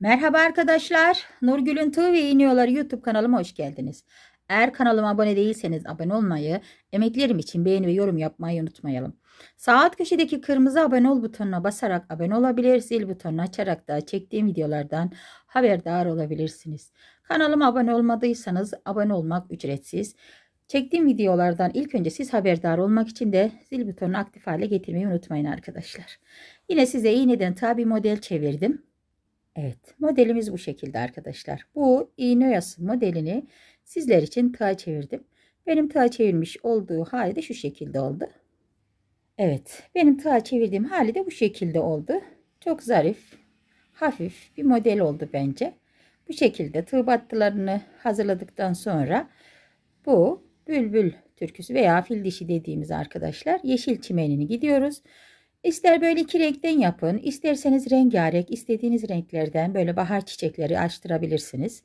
Merhaba arkadaşlar. Nurgül'ün Tığ ve İğniyorları YouTube kanalıma hoş geldiniz. Eğer kanalıma abone değilseniz abone olmayı, emeklerim için beğeni ve yorum yapmayı unutmayalım. Sağ alt köşedeki kırmızı abone ol butonuna basarak abone olabilir, zil butonunu açarak da çektiğim videolardan haberdar olabilirsiniz. Kanalıma abone olmadıysanız abone olmak ücretsiz. Çektiğim videolardan ilk önce siz haberdar olmak için de zil butonunu aktif hale getirmeyi unutmayın arkadaşlar. Yine size iğneden tabi model çevirdim. Evet modelimiz bu şekilde arkadaşlar. Bu iğne oyası modelini sizler için tığa çevirdim. Benim tığa çevirmiş olduğu hali de şu şekilde oldu. Evet benim tığa çevirdiğim hali de bu şekilde oldu. Çok zarif hafif bir model oldu bence. Bu şekilde tığ battılarını hazırladıktan sonra bu bülbül türküsü veya fil dişi dediğimiz arkadaşlar yeşil çimenini gidiyoruz. İster böyle iki renkten yapın, isterseniz rengarenk, istediğiniz renklerden böyle bahar çiçekleri açtırabilirsiniz.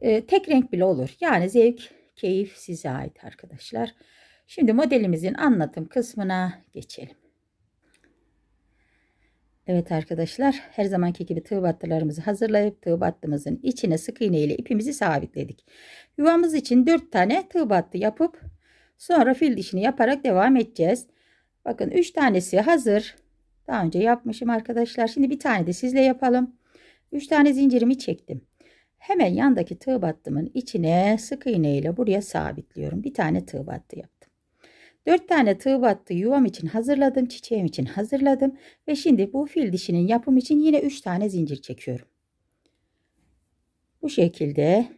Ee, tek renk bile olur. Yani zevk, keyif size ait arkadaşlar. Şimdi modelimizin anlatım kısmına geçelim. Evet arkadaşlar her zamanki gibi tığ battılarımızı hazırlayıp tığ battımızın içine sık iğne ile ipimizi sabitledik. Yuvamız için 4 tane tığ battı yapıp sonra fil dişini yaparak devam edeceğiz. Bakın 3 tanesi hazır. Daha önce yapmışım arkadaşlar. Şimdi bir tane de sizle yapalım. 3 tane zincirimi çektim. Hemen yandaki tığ battımın içine sık iğne ile buraya sabitliyorum. Bir tane tığ battı yaptım. 4 tane tığ battı yuvam için hazırladım. Çiçeğim için hazırladım. Ve şimdi bu fil dişinin yapım için yine 3 tane zincir çekiyorum. Bu şekilde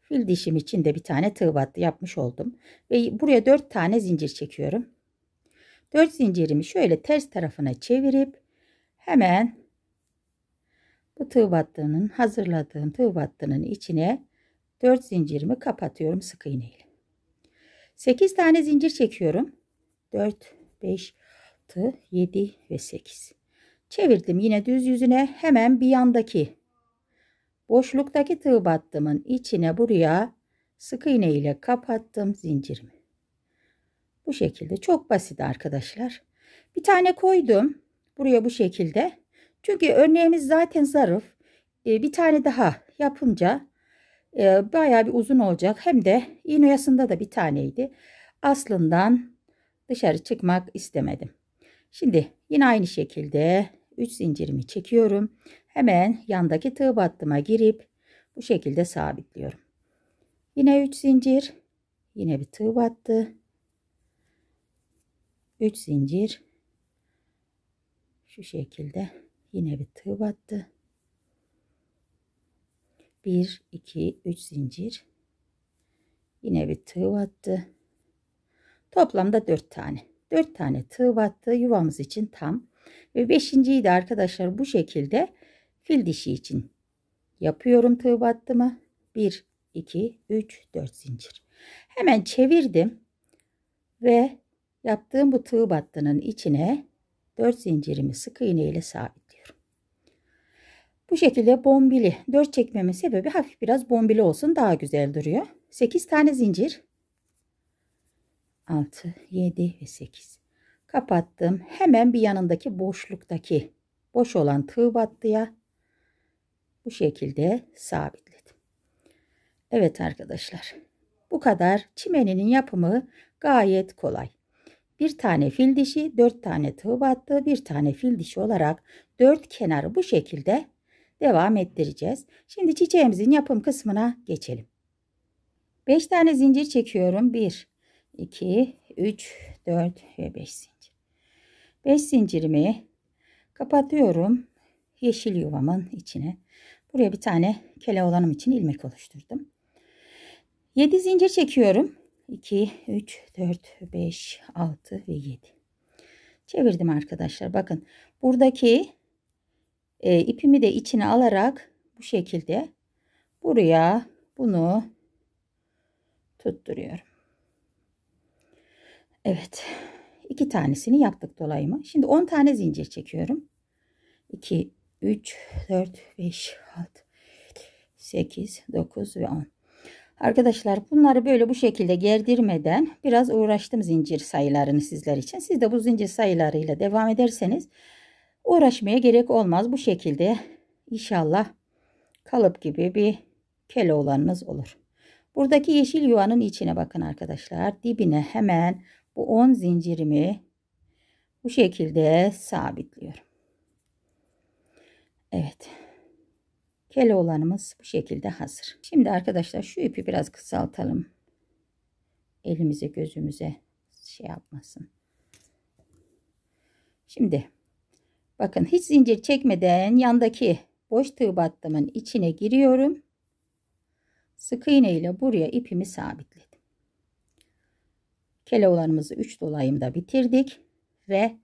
fil dişim için de bir tane tığ battı yapmış oldum. Ve buraya 4 tane zincir çekiyorum. 4 zincirimi şöyle ters tarafına çevirip hemen bu tığ battığının hazırladığım tığ battığının içine 4 zincirimi kapatıyorum sık iğne ile. 8 tane zincir çekiyorum. 4, 5, 6, 7 ve 8. Çevirdim yine düz yüzüne hemen bir yandaki boşluktaki tığ battımın içine buraya sık iğne ile kapattım zincirimi. Bu şekilde çok basit arkadaşlar. Bir tane koydum. Buraya bu şekilde. Çünkü örneğimiz zaten zarif. E, bir tane daha yapınca e, bayağı bir uzun olacak. Hem de iğne oyasında da bir taneydi. Aslından dışarı çıkmak istemedim. Şimdi yine aynı şekilde 3 zincirimi çekiyorum. Hemen yandaki tığ battıma girip bu şekilde sabitliyorum. Yine 3 zincir. Yine bir tığ battı. 3 zincir şu şekilde yine bir tığ battı 1 2 3 zincir yine bir tığ battı toplamda 4 tane 4 tane tığ battı yuvamız için tam ve 5.yi de arkadaşlar bu şekilde fil dişi için yapıyorum tığ mı? 1 2 3 4 zincir hemen çevirdim ve Yaptığım bu tığ battının içine 4 zincirimi sık iğne ile sabitliyorum. Bu şekilde bombili 4 çekmemin sebebi hafif biraz bombili olsun daha güzel duruyor. 8 tane zincir 6 7 ve 8 kapattım. Hemen bir yanındaki boşluktaki boş olan tığ battıya bu şekilde sabitledim. Evet arkadaşlar bu kadar çimeninin yapımı gayet kolay. Bir tane fil dişi, dört tane tığ battı, bir tane fil dişi olarak dört kenarı bu şekilde devam ettireceğiz. Şimdi çiçeğimizin yapım kısmına geçelim. Beş tane zincir çekiyorum. Bir, iki, üç, dört ve beş zincir. Beş zincirimi kapatıyorum. Yeşil yuvamın içine. Buraya bir tane kele olanım için ilmek oluşturdum. Yedi zincir çekiyorum. 2, 3, 4, 5, 6 ve 7. Çevirdim arkadaşlar. Bakın buradaki e, ipimi de içine alarak bu şekilde buraya bunu tutturuyorum. Evet. iki tanesini yaptık dolayımı. Şimdi 10 tane zincir çekiyorum. 2, 3, 4, 5, 6, 8, 9 ve 10. Arkadaşlar bunları böyle bu şekilde gerdirmeden biraz uğraştım zincir sayılarını sizler için. Siz de bu zincir sayılarıyla devam ederseniz uğraşmaya gerek olmaz. Bu şekilde inşallah kalıp gibi bir kele olanınız olur. Buradaki yeşil yuvanın içine bakın arkadaşlar. Dibine hemen bu 10 zincirimi bu şekilde sabitliyorum. Evet. Keloğlanımız bu şekilde hazır. Şimdi arkadaşlar şu ipi biraz kısaltalım. Elimize gözümüze şey yapmasın. Şimdi bakın hiç zincir çekmeden yandaki boş tığ battımın içine giriyorum. Sık iğne ile buraya ipimi sabitledim. Keloğlanımızı 3 dolayımda bitirdik ve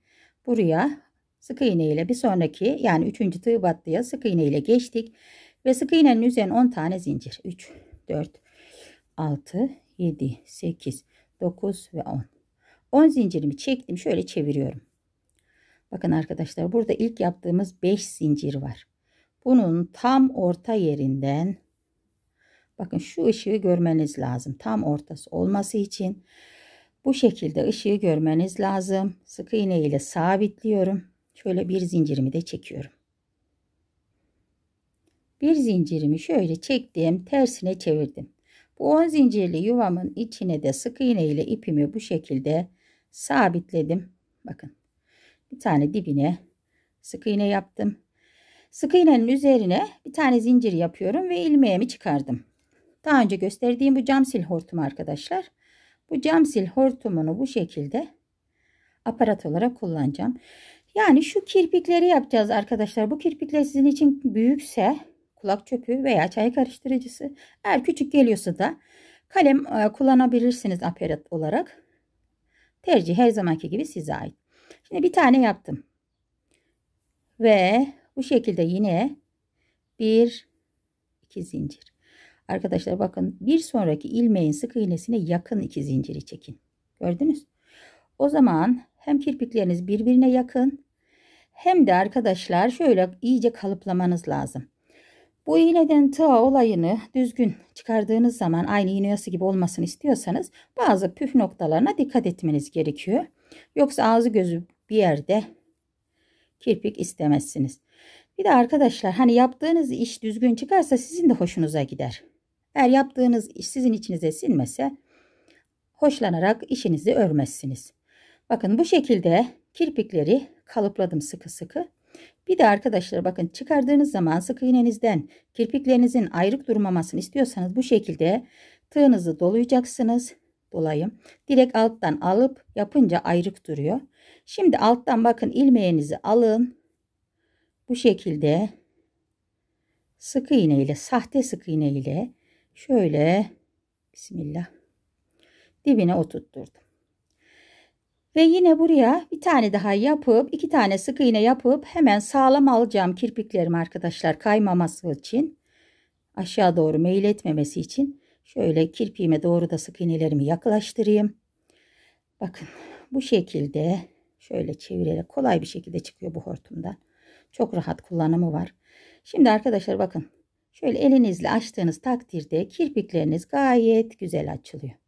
buraya sık iğne ile bir sonraki yani 3. tığ battıya sık iğne ile geçtik. Ve sık iğnenin üzerine 10 tane zincir. 3, 4, 6, 7, 8, 9 ve 10. 10 zincirimi çektim. Şöyle çeviriyorum. Bakın arkadaşlar burada ilk yaptığımız 5 zincir var. Bunun tam orta yerinden bakın şu ışığı görmeniz lazım. Tam ortası olması için bu şekilde ışığı görmeniz lazım. Sık iğne ile sabitliyorum. Şöyle bir zincirimi de çekiyorum. Bir zincirimi şöyle çektim, tersine çevirdim. Bu 10 zincirli yuvamın içine de sık iğne ile ipimi bu şekilde sabitledim. Bakın. Bir tane dibine sık iğne yaptım. Sık iğnenin üzerine bir tane zincir yapıyorum ve ilmeğimi çıkardım. Daha önce gösterdiğim bu cam sil hortumu arkadaşlar. Bu cam sil hortumunu bu şekilde aparat olarak kullanacağım. Yani şu kirpikleri yapacağız arkadaşlar. Bu kirpikler sizin için büyükse kulak çöpü veya çay karıştırıcısı. Eğer küçük geliyorsa da kalem e, kullanabilirsiniz aparat olarak. Tercih her zamanki gibi size ait. Şimdi bir tane yaptım. Ve bu şekilde yine bir iki zincir. Arkadaşlar bakın bir sonraki ilmeğin sık iğnesine yakın iki zinciri çekin. Gördünüz. O zaman hem kirpikleriniz birbirine yakın hem de arkadaşlar şöyle iyice kalıplamanız lazım. Bu iğneden tığ olayını düzgün çıkardığınız zaman aynı iğne yası gibi olmasını istiyorsanız bazı püf noktalarına dikkat etmeniz gerekiyor. Yoksa ağzı gözü bir yerde kirpik istemezsiniz. Bir de arkadaşlar hani yaptığınız iş düzgün çıkarsa sizin de hoşunuza gider. Eğer yaptığınız iş sizin içinize sinmese hoşlanarak işinizi örmezsiniz. Bakın bu şekilde kirpikleri kalıpladım sıkı sıkı. Bir de arkadaşlar bakın çıkardığınız zaman sık iğnenizden kirpiklerinizin ayrık durmamasını istiyorsanız bu şekilde tığınızı dolayacaksınız. Dolayım. Direkt alttan alıp yapınca ayrık duruyor. Şimdi alttan bakın ilmeğinizi alın. Bu şekilde sık iğne ile sahte sık iğne ile şöyle Bismillah dibine oturtturdum. Ve yine buraya bir tane daha yapıp iki tane sık iğne yapıp hemen sağlam alacağım kirpiklerim arkadaşlar kaymaması için. Aşağı doğru meyil etmemesi için. Şöyle kirpiğime doğru da sık iğnelerimi yaklaştırayım. Bakın bu şekilde şöyle çevirerek kolay bir şekilde çıkıyor bu hortumda Çok rahat kullanımı var. Şimdi arkadaşlar bakın şöyle elinizle açtığınız takdirde kirpikleriniz gayet güzel açılıyor.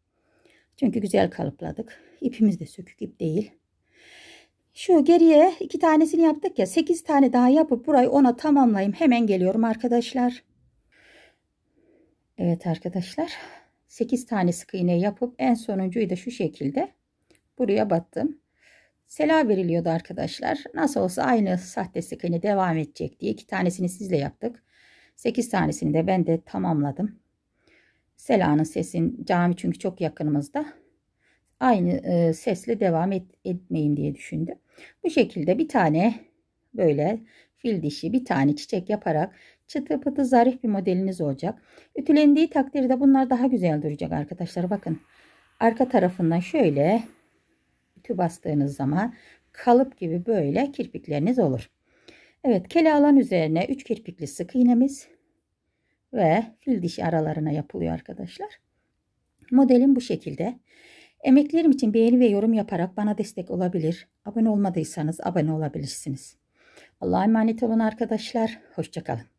Çünkü güzel kalıpladık. İpimiz de sökük ip değil. Şu geriye iki tanesini yaptık ya. Sekiz tane daha yapıp burayı ona tamamlayayım. Hemen geliyorum arkadaşlar. Evet arkadaşlar. Sekiz tane sık iğne yapıp en sonuncuyu da şu şekilde buraya battım. Sela veriliyordu arkadaşlar. Nasıl olsa aynı sahte sık iğne devam edecek diye iki tanesini sizle yaptık. Sekiz tanesini de ben de tamamladım. Sela'nın sesin cami çünkü çok yakınımızda. Aynı e, sesle devam et, etmeyin diye düşündüm. Bu şekilde bir tane böyle fil dişi bir tane çiçek yaparak çıtı pıtı zarif bir modeliniz olacak. Ütülendiği takdirde bunlar daha güzel duracak arkadaşlar. Bakın arka tarafından şöyle ütü bastığınız zaman kalıp gibi böyle kirpikleriniz olur. Evet kele alan üzerine 3 kirpikli sık iğnemiz ve fil dişi aralarına yapılıyor arkadaşlar. Modelim bu şekilde. Emeklerim için beğeni ve yorum yaparak bana destek olabilir. Abone olmadıysanız abone olabilirsiniz. Allah'a emanet olun arkadaşlar. Hoşçakalın.